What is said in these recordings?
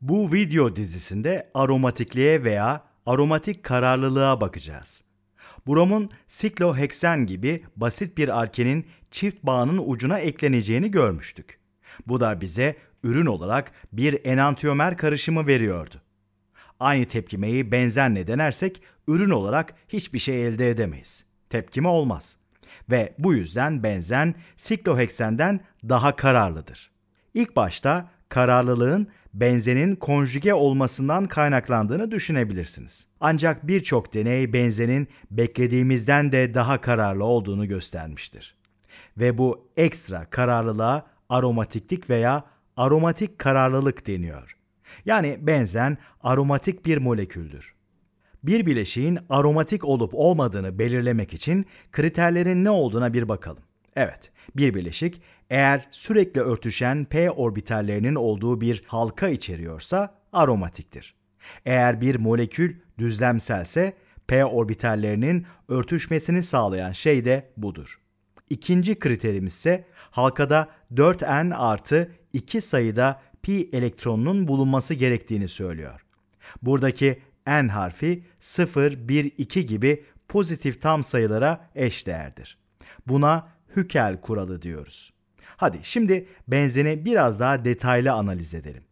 Bu video dizisinde aromatikliğe veya aromatik kararlılığa bakacağız. Bromun sikloheksen gibi basit bir alkenin çift bağının ucuna ekleneceğini görmüştük. Bu da bize ürün olarak bir enantiyomer karışımı veriyordu. Aynı tepkimeyi benzenle denersek ürün olarak hiçbir şey elde edemeyiz. Tepkime olmaz. Ve bu yüzden benzen sikloheksenden daha kararlıdır. İlk başta kararlılığın benzenin konjüge olmasından kaynaklandığını düşünebilirsiniz. Ancak birçok deney benzenin beklediğimizden de daha kararlı olduğunu göstermiştir. Ve bu ekstra kararlılığa aromatiklik veya aromatik kararlılık deniyor. Yani benzen aromatik bir moleküldür. Bir bileşiğin aromatik olup olmadığını belirlemek için kriterlerin ne olduğuna bir bakalım. Evet, bir bileşik eğer sürekli örtüşen p orbitallerinin olduğu bir halka içeriyorsa aromatiktir. Eğer bir molekül düzlemselse p orbitallerinin örtüşmesini sağlayan şey de budur. İkinci kriterimiz ise halkada 4n artı 2 sayıda p elektronunun bulunması gerektiğini söylüyor. Buradaki n harfi 0, 1, 2 gibi pozitif tam sayılara eşdeğerdir. Buna Hükel kuralı diyoruz. Hadi şimdi benzeni biraz daha detaylı analiz edelim.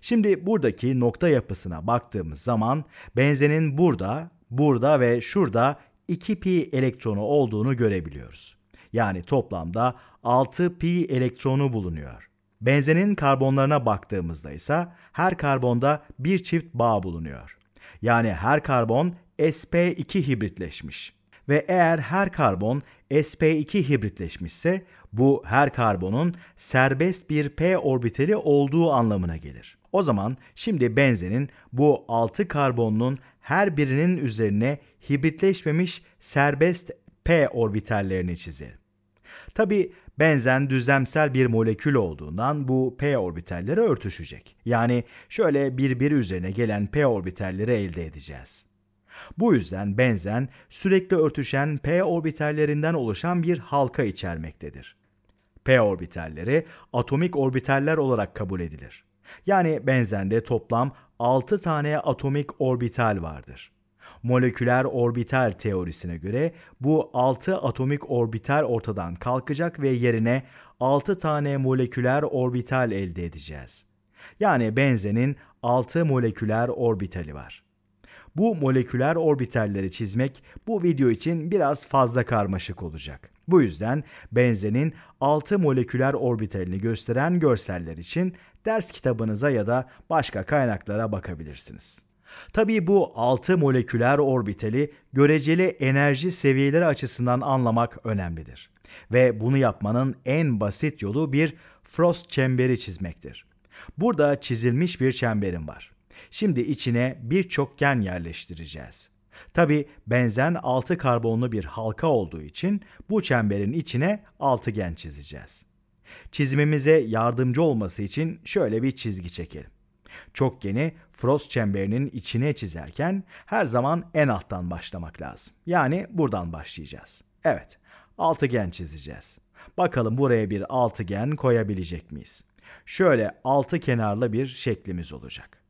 Şimdi buradaki nokta yapısına baktığımız zaman benzenin burada, burada ve şurada 2 pi elektronu olduğunu görebiliyoruz. Yani toplamda 6 pi elektronu bulunuyor. Benzenin karbonlarına baktığımızda ise her karbonda bir çift bağ bulunuyor. Yani her karbon sp2 hibritleşmiş ve eğer her karbon sp2 hibritleşmişse bu her karbonun serbest bir p orbitali olduğu anlamına gelir. O zaman şimdi benzenin bu 6 karbonunun her birinin üzerine hibritleşmemiş serbest p orbitallerini çizelim. Tabi benzen düzlemsel bir molekül olduğundan bu p orbitalleri örtüşecek. Yani şöyle birbiri üzerine gelen p orbitalleri elde edeceğiz. Bu yüzden benzen sürekli örtüşen p orbitallerinden oluşan bir halka içermektedir. p orbitalleri atomik orbitaller olarak kabul edilir. Yani benzende toplam 6 tane atomik orbital vardır. Moleküler orbital teorisine göre bu 6 atomik orbital ortadan kalkacak ve yerine 6 tane moleküler orbital elde edeceğiz. Yani benzenin 6 moleküler orbitali var bu moleküler orbitalleri çizmek bu video için biraz fazla karmaşık olacak. Bu yüzden benzenin 6 moleküler orbitalini gösteren görseller için ders kitabınıza ya da başka kaynaklara bakabilirsiniz. Tabii bu 6 moleküler orbitali göreceli enerji seviyeleri açısından anlamak önemlidir. Ve bunu yapmanın en basit yolu bir Frost çemberi çizmektir. Burada çizilmiş bir çemberim var. Şimdi içine birçok gen yerleştireceğiz. Tabi benzen 6 karbonlu bir halka olduğu için bu çemberin içine 6 gen çizeceğiz. Çizimimize yardımcı olması için şöyle bir çizgi çekelim. Çokgeni Frost çemberinin içine çizerken her zaman en alttan başlamak lazım. Yani buradan başlayacağız. Evet, altıgen çizeceğiz. Bakalım buraya bir altıgen koyabilecek miyiz? Şöyle altı kenarlı bir şeklimiz olacak.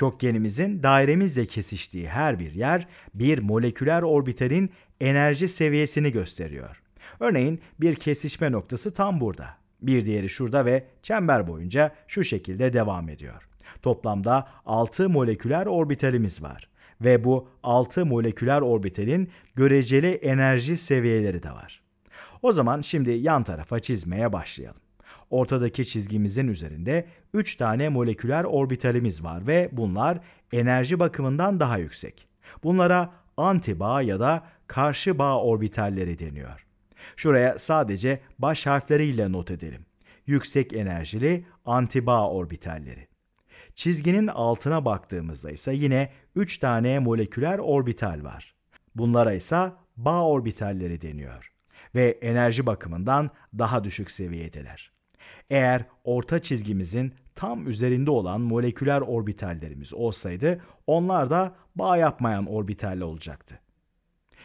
Çokgenimizin dairemizle kesiştiği her bir yer bir moleküler orbitalin enerji seviyesini gösteriyor. Örneğin bir kesişme noktası tam burada. Bir diğeri şurada ve çember boyunca şu şekilde devam ediyor. Toplamda 6 moleküler orbitalimiz var ve bu 6 moleküler orbitalin göreceli enerji seviyeleri de var. O zaman şimdi yan tarafa çizmeye başlayalım. Ortadaki çizgimizin üzerinde 3 tane moleküler orbitalimiz var ve bunlar enerji bakımından daha yüksek. Bunlara antibağ ya da karşı bağ orbitalleri deniyor. Şuraya sadece baş harfleriyle not edelim. Yüksek enerjili antibağ orbitalleri. Çizginin altına baktığımızda ise yine 3 tane moleküler orbital var. Bunlara ise bağ orbitalleri deniyor ve enerji bakımından daha düşük seviyedeler. Eğer orta çizgimizin tam üzerinde olan moleküler orbitallerimiz olsaydı onlar da bağ yapmayan orbitalle olacaktı.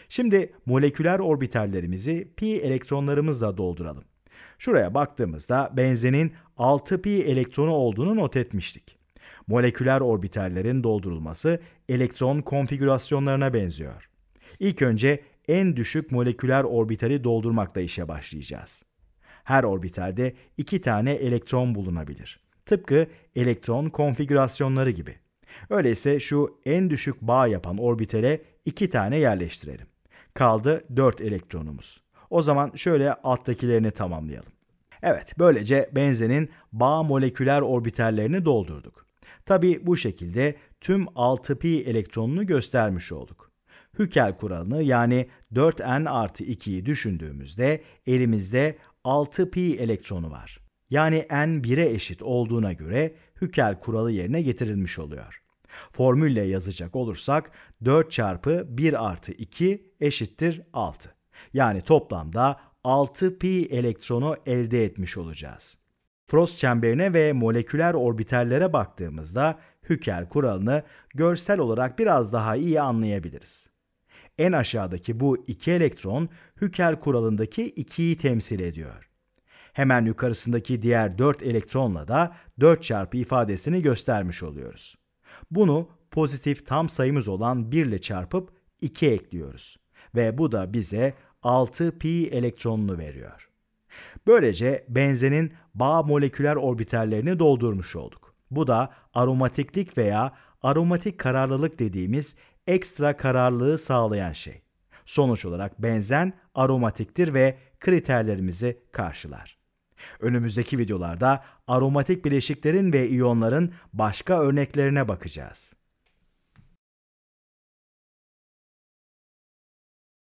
Şimdi moleküler orbitallerimizi pi elektronlarımızla dolduralım. Şuraya baktığımızda benzenin 6 pi elektronu olduğunu not etmiştik. Moleküler orbitallerin doldurulması elektron konfigürasyonlarına benziyor. İlk önce en düşük moleküler orbitali doldurmakla işe başlayacağız her orbitalde iki tane elektron bulunabilir. Tıpkı elektron konfigürasyonları gibi. Öyleyse şu en düşük bağ yapan orbitale iki tane yerleştirelim. Kaldı 4 elektronumuz. O zaman şöyle alttakilerini tamamlayalım. Evet, böylece benzenin bağ moleküler orbitallerini doldurduk. Tabi bu şekilde tüm 6 pi elektronunu göstermiş olduk. Hükel kuralını yani 4n artı 2'yi düşündüğümüzde elimizde 6 pi elektronu var. Yani n 1'e eşit olduğuna göre Hückel kuralı yerine getirilmiş oluyor. Formülle yazacak olursak 4 çarpı 1 artı 2 eşittir 6. Yani toplamda 6 pi elektronu elde etmiş olacağız. Frost çemberine ve moleküler orbitallere baktığımızda Hückel kuralını görsel olarak biraz daha iyi anlayabiliriz. En aşağıdaki bu iki elektron Hückel kuralındaki 2'yi temsil ediyor. Hemen yukarısındaki diğer 4 elektronla da 4 çarpı ifadesini göstermiş oluyoruz. Bunu pozitif tam sayımız olan 1 ile çarpıp 2 ekliyoruz ve bu da bize 6 pi elektronunu veriyor. Böylece benzenin bağ moleküler orbitallerini doldurmuş olduk. Bu da aromatiklik veya aromatik kararlılık dediğimiz ekstra kararlılığı sağlayan şey. Sonuç olarak benzen aromatiktir ve kriterlerimizi karşılar. Önümüzdeki videolarda aromatik bileşiklerin ve iyonların başka örneklerine bakacağız.